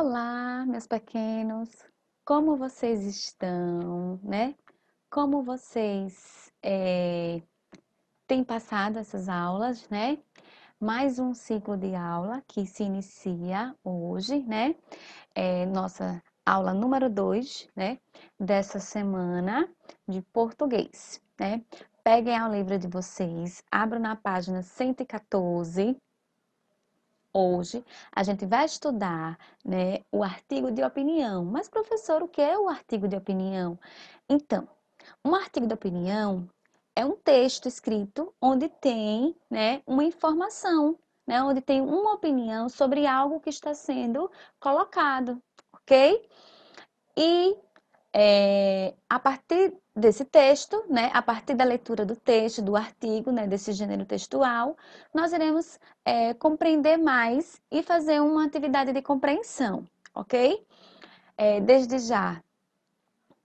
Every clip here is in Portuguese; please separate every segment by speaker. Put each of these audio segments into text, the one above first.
Speaker 1: Olá, meus pequenos, como vocês estão, né? Como vocês é, têm passado essas aulas, né? Mais um ciclo de aula que se inicia hoje, né? É nossa aula número 2, né? Dessa semana de português, né? Peguem a livro de vocês, abram na página 114, Hoje a gente vai estudar né, o artigo de opinião. Mas, professor, o que é o artigo de opinião? Então, um artigo de opinião é um texto escrito onde tem né, uma informação, né, onde tem uma opinião sobre algo que está sendo colocado, ok? E é, a partir desse texto, né, a partir da leitura do texto, do artigo, né, desse gênero textual, nós iremos é, compreender mais e fazer uma atividade de compreensão, ok? É, desde já,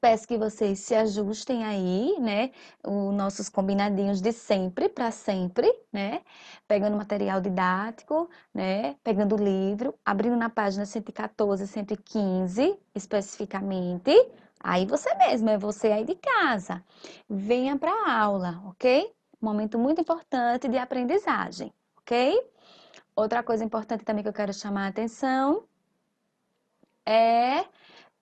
Speaker 1: peço que vocês se ajustem aí, né? Os nossos combinadinhos de sempre para sempre, né? Pegando material didático, né? Pegando o livro, abrindo na página 114 e 115 especificamente, Aí você mesmo, é você aí de casa. Venha para a aula, ok? Momento muito importante de aprendizagem, ok? Outra coisa importante também que eu quero chamar a atenção é,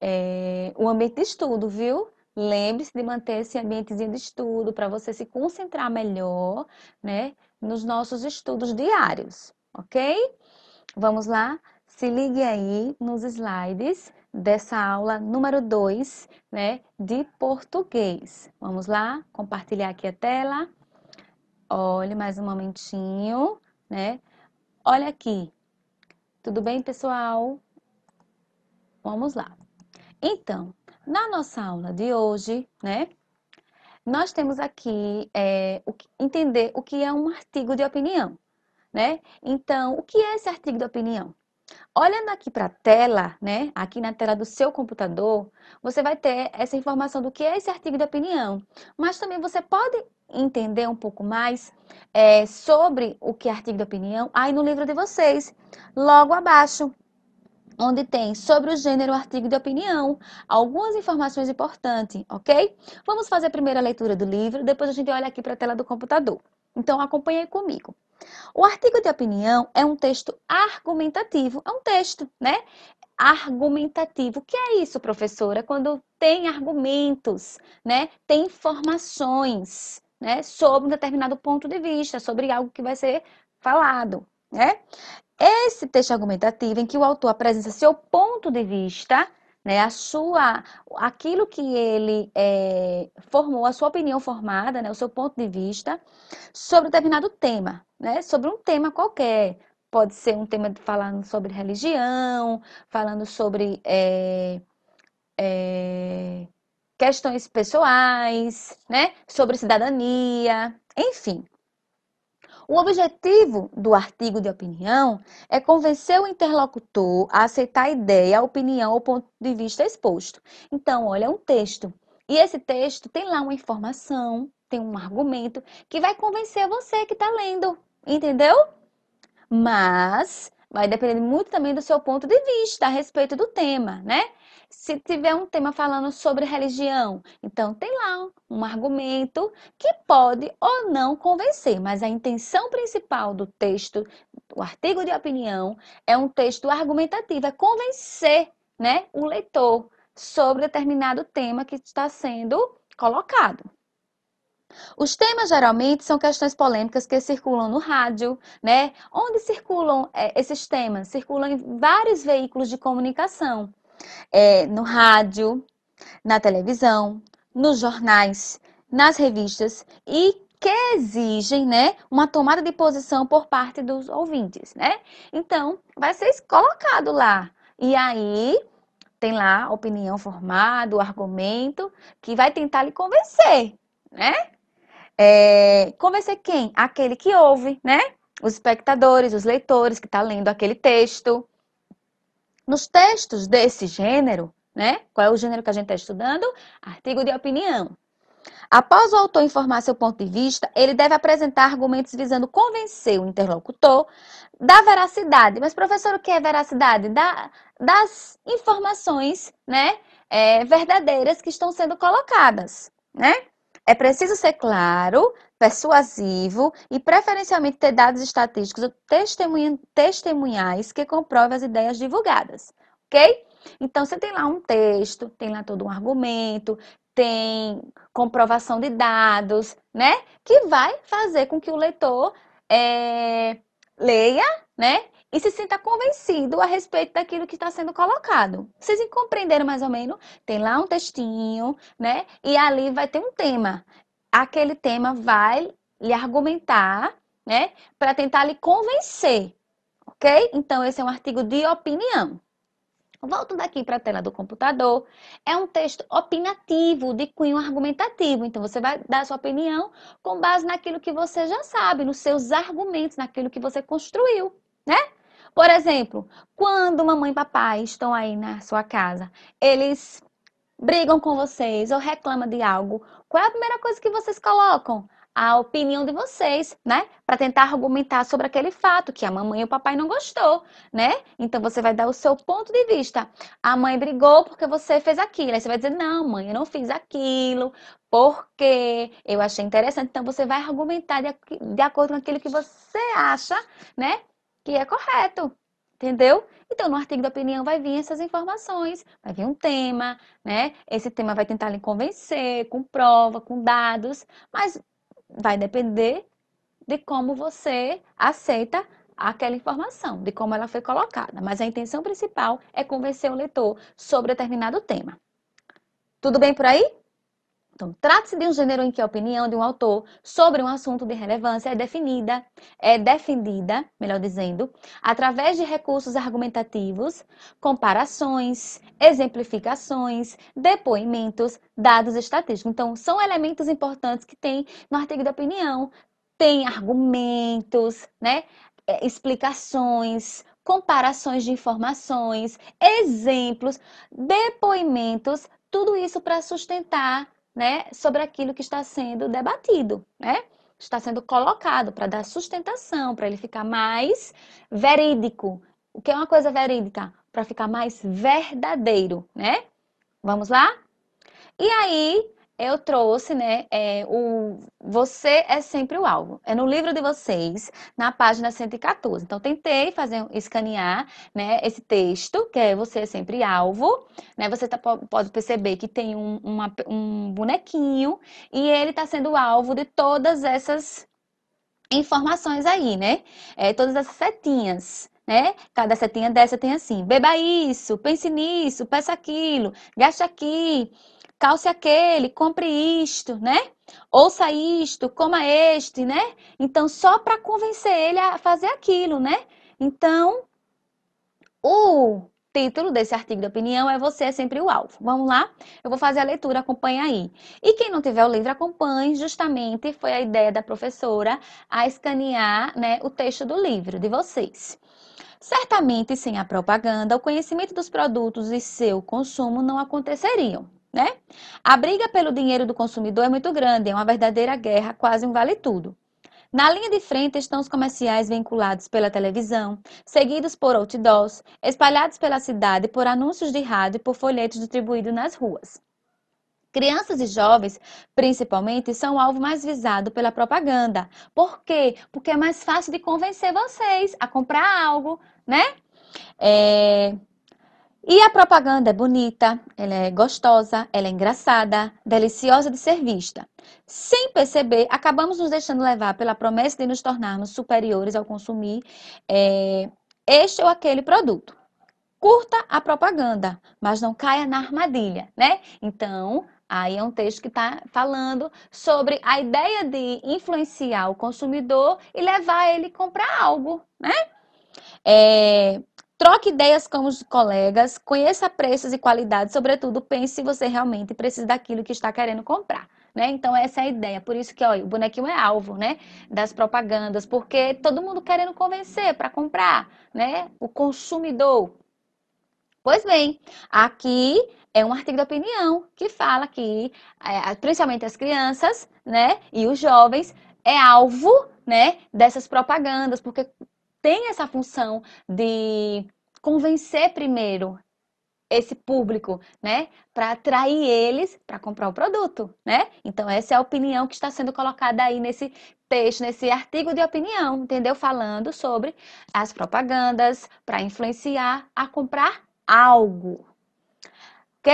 Speaker 1: é o ambiente de estudo, viu? Lembre-se de manter esse ambientezinho de estudo para você se concentrar melhor, né? Nos nossos estudos diários, ok? Vamos lá? Se ligue aí nos slides dessa aula número 2, né, de português. Vamos lá, compartilhar aqui a tela. Olhe mais um momentinho, né? Olha aqui. Tudo bem, pessoal? Vamos lá. Então, na nossa aula de hoje, né, nós temos aqui é, o que, entender o que é um artigo de opinião, né? Então, o que é esse artigo de opinião? Olhando aqui para a tela, né, aqui na tela do seu computador, você vai ter essa informação do que é esse artigo de opinião. Mas também você pode entender um pouco mais é, sobre o que é artigo de opinião aí no livro de vocês, logo abaixo, onde tem sobre o gênero artigo de opinião, algumas informações importantes, ok? Vamos fazer a primeira leitura do livro, depois a gente olha aqui para a tela do computador. Então acompanhe comigo. O artigo de opinião é um texto argumentativo, é um texto, né? Argumentativo. O que é isso, professora? Quando tem argumentos, né? Tem informações, né? Sobre um determinado ponto de vista, sobre algo que vai ser falado, né? Esse texto argumentativo em que o autor apresenta seu ponto de vista né? A sua, aquilo que ele é, formou, a sua opinião formada, né? O seu ponto de vista sobre determinado tema, né? Sobre um tema qualquer. Pode ser um tema falando sobre religião, falando sobre é, é, questões pessoais, né? Sobre cidadania, enfim. O objetivo do artigo de opinião é convencer o interlocutor a aceitar a ideia, a opinião ou ponto de vista exposto. Então, olha, é um texto. E esse texto tem lá uma informação, tem um argumento que vai convencer você que está lendo, entendeu? Mas vai depender muito também do seu ponto de vista a respeito do tema, né? Se tiver um tema falando sobre religião, então tem lá um argumento que pode ou não convencer, mas a intenção principal do texto, o artigo de opinião, é um texto argumentativo, é convencer né, o leitor sobre determinado tema que está sendo colocado. Os temas geralmente são questões polêmicas que circulam no rádio, né? Onde circulam é, esses temas? Circulam em vários veículos de comunicação é, no rádio, na televisão, nos jornais, nas revistas e que exigem, né, uma tomada de posição por parte dos ouvintes, né? Então, vai ser colocado lá. E aí tem lá opinião formada, o argumento que vai tentar lhe convencer, né? É, convencer quem? Aquele que ouve, né? Os espectadores, os leitores que está lendo aquele texto. Nos textos desse gênero, né? Qual é o gênero que a gente está estudando? Artigo de opinião. Após o autor informar seu ponto de vista, ele deve apresentar argumentos visando convencer o interlocutor da veracidade. Mas, professor, o que é veracidade? Da, das informações né, é, verdadeiras que estão sendo colocadas. Né? É preciso ser claro, persuasivo e preferencialmente ter dados estatísticos ou testemunhais que comprovem as ideias divulgadas, ok? Então, você tem lá um texto, tem lá todo um argumento, tem comprovação de dados, né? Que vai fazer com que o leitor é, leia, né? e se sinta convencido a respeito daquilo que está sendo colocado. Vocês compreenderam mais ou menos? Tem lá um textinho, né? E ali vai ter um tema. Aquele tema vai lhe argumentar, né? Para tentar lhe convencer, ok? Então, esse é um artigo de opinião. Volto daqui para a tela do computador. É um texto opinativo, de cunho argumentativo. Então, você vai dar sua opinião com base naquilo que você já sabe, nos seus argumentos, naquilo que você construiu, né? Por exemplo, quando mamãe e papai estão aí na sua casa, eles brigam com vocês ou reclamam de algo, qual é a primeira coisa que vocês colocam? A opinião de vocês, né? Para tentar argumentar sobre aquele fato que a mamãe e o papai não gostou, né? Então você vai dar o seu ponto de vista. A mãe brigou porque você fez aquilo. Aí você vai dizer: "Não, mãe, eu não fiz aquilo, porque eu achei interessante". Então você vai argumentar de, de acordo com aquilo que você acha, né? que é correto, entendeu? Então, no artigo da opinião vai vir essas informações, vai vir um tema, né? Esse tema vai tentar lhe convencer com prova, com dados, mas vai depender de como você aceita aquela informação, de como ela foi colocada. Mas a intenção principal é convencer o leitor sobre determinado tema. Tudo bem por aí? Então, trata-se de um gênero em que a opinião de um autor sobre um assunto de relevância é definida, é defendida, melhor dizendo, através de recursos argumentativos, comparações, exemplificações, depoimentos, dados estatísticos. Então, são elementos importantes que tem no artigo de opinião. Tem argumentos, né? É, explicações, comparações de informações, exemplos, depoimentos, tudo isso para sustentar né, sobre aquilo que está sendo debatido, né? Está sendo colocado para dar sustentação, para ele ficar mais verídico. O que é uma coisa verídica? Para ficar mais verdadeiro, né? Vamos lá? E aí, eu trouxe, né, é, o Você é sempre o alvo. É no livro de vocês, na página 114. Então, tentei fazer, escanear, né, esse texto, que é Você é sempre alvo, né, você tá, pode perceber que tem um, uma, um bonequinho e ele está sendo alvo de todas essas informações aí, né, é, todas essas setinhas. Né? Cada setinha dessa tem assim, beba isso, pense nisso, peça aquilo, gaste aqui, calce aquele, compre isto, né? Ouça isto, coma este, né? Então, só para convencer ele a fazer aquilo, né? Então, o título desse artigo de opinião é Você é sempre o alvo. Vamos lá? Eu vou fazer a leitura, acompanha aí. E quem não tiver o livro, acompanhe. Justamente foi a ideia da professora a escanear né, o texto do livro de vocês. Certamente, sem a propaganda, o conhecimento dos produtos e seu consumo não aconteceriam né? A briga pelo dinheiro do consumidor é muito grande, é uma verdadeira guerra, quase um vale tudo. Na linha de frente estão os comerciais vinculados pela televisão, seguidos por outdoors, espalhados pela cidade por anúncios de rádio e por folhetos distribuídos nas ruas. Crianças e jovens, principalmente, são o alvo mais visado pela propaganda. Por quê? Porque é mais fácil de convencer vocês a comprar algo, né? É... E a propaganda é bonita, ela é gostosa, ela é engraçada, deliciosa de ser vista. Sem perceber, acabamos nos deixando levar pela promessa de nos tornarmos superiores ao consumir é, este ou aquele produto. Curta a propaganda, mas não caia na armadilha, né? Então, aí é um texto que está falando sobre a ideia de influenciar o consumidor e levar ele a comprar algo, né? É, Troque ideias com os colegas, conheça preços e qualidades, sobretudo pense se você realmente precisa daquilo que está querendo comprar. Né? Então essa é a ideia. Por isso que ó, o bonequinho é alvo, né, das propagandas, porque todo mundo querendo convencer para comprar, né, o consumidor. Pois bem, aqui é um artigo de opinião que fala que é, principalmente as crianças, né, e os jovens é alvo, né, dessas propagandas, porque tem essa função de convencer primeiro esse público, né, para atrair eles para comprar o produto, né? Então essa é a opinião que está sendo colocada aí nesse texto, nesse artigo de opinião, entendeu? Falando sobre as propagandas para influenciar a comprar algo. OK?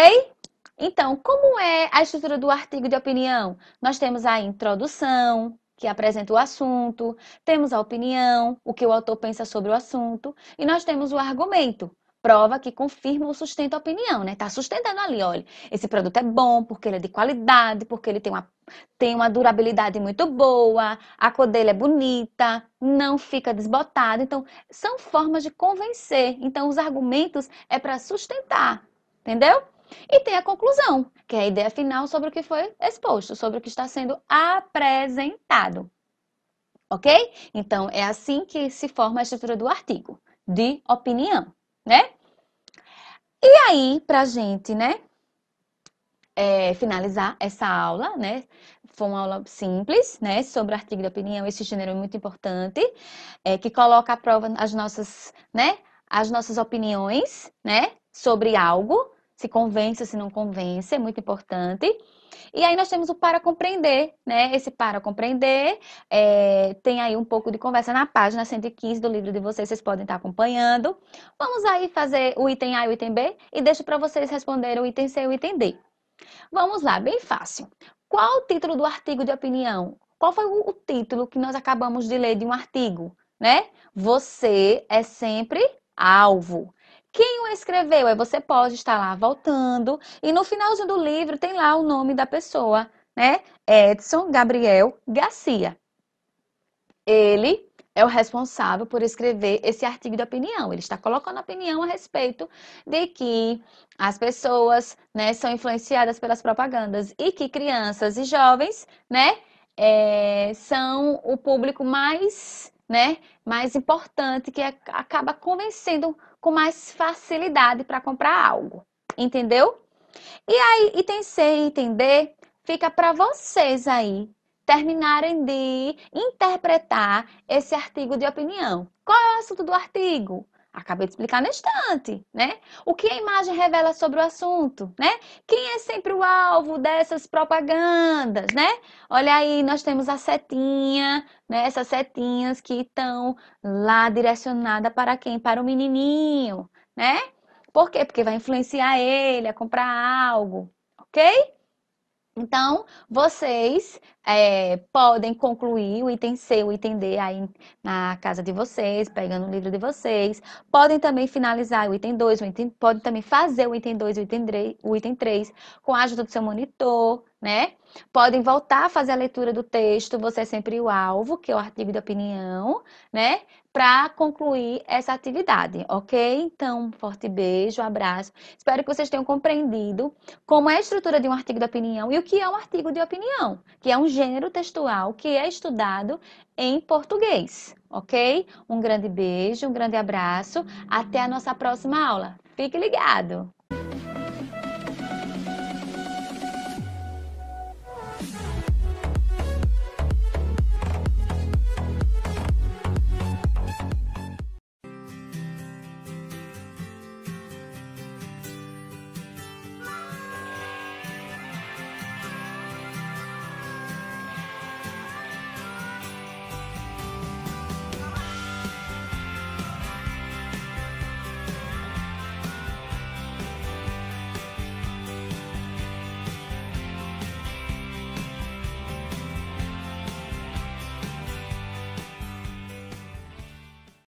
Speaker 1: Então, como é a estrutura do artigo de opinião? Nós temos a introdução, que apresenta o assunto, temos a opinião, o que o autor pensa sobre o assunto, e nós temos o argumento, prova que confirma ou sustenta a opinião, né? Tá sustentando ali, olha, esse produto é bom porque ele é de qualidade, porque ele tem uma, tem uma durabilidade muito boa, a cor dele é bonita, não fica desbotado. Então, são formas de convencer. Então, os argumentos é para sustentar, entendeu? E tem a conclusão, que é a ideia final sobre o que foi exposto, sobre o que está sendo apresentado. Ok? Então, é assim que se forma a estrutura do artigo, de opinião, né? E aí, pra gente, né, é, finalizar essa aula, né, foi uma aula simples, né, sobre artigo de opinião, esse gênero é muito importante, é, que coloca à prova as nossas, né, as nossas opiniões, né, sobre algo, se convence ou se não convence, é muito importante. E aí nós temos o para compreender, né? Esse para compreender é, tem aí um pouco de conversa na página 115 do livro de vocês, vocês podem estar acompanhando. Vamos aí fazer o item A e o item B e deixo para vocês responderem o item C e o item D. Vamos lá, bem fácil. Qual o título do artigo de opinião? Qual foi o título que nós acabamos de ler de um artigo, né? Você é sempre alvo. Quem o escreveu? Aí é você pode estar lá voltando e no finalzinho do livro tem lá o nome da pessoa, né? Edson Gabriel Garcia. Ele é o responsável por escrever esse artigo de opinião. Ele está colocando opinião a respeito de que as pessoas, né, são influenciadas pelas propagandas e que crianças e jovens, né, é, são o público mais, né, mais importante que é, acaba convencendo com mais facilidade para comprar algo, entendeu? E aí, item C, entender, fica para vocês aí terminarem de interpretar esse artigo de opinião. Qual é o assunto do artigo? Acabei de explicar no instante, né? O que a imagem revela sobre o assunto, né? Quem é sempre o alvo dessas propagandas, né? Olha aí, nós temos a setinha, né? Essas setinhas que estão lá direcionada para quem? Para o menininho, né? Por quê? Porque vai influenciar ele a comprar algo, ok? Então, vocês é, podem concluir o item C, o item D aí na casa de vocês, pegando o livro de vocês. Podem também finalizar o item 2, podem também fazer o item 2 e o item 3 com a ajuda do seu monitor, né? Podem voltar a fazer a leitura do texto, você é sempre o alvo, que é o artigo de opinião, né? Para concluir essa atividade, ok? Então, um forte beijo, um abraço. Espero que vocês tenham compreendido como é a estrutura de um artigo de opinião e o que é um artigo de opinião, que é um gênero textual que é estudado em português, ok? Um grande beijo, um grande abraço. Até a nossa próxima aula. Fique ligado!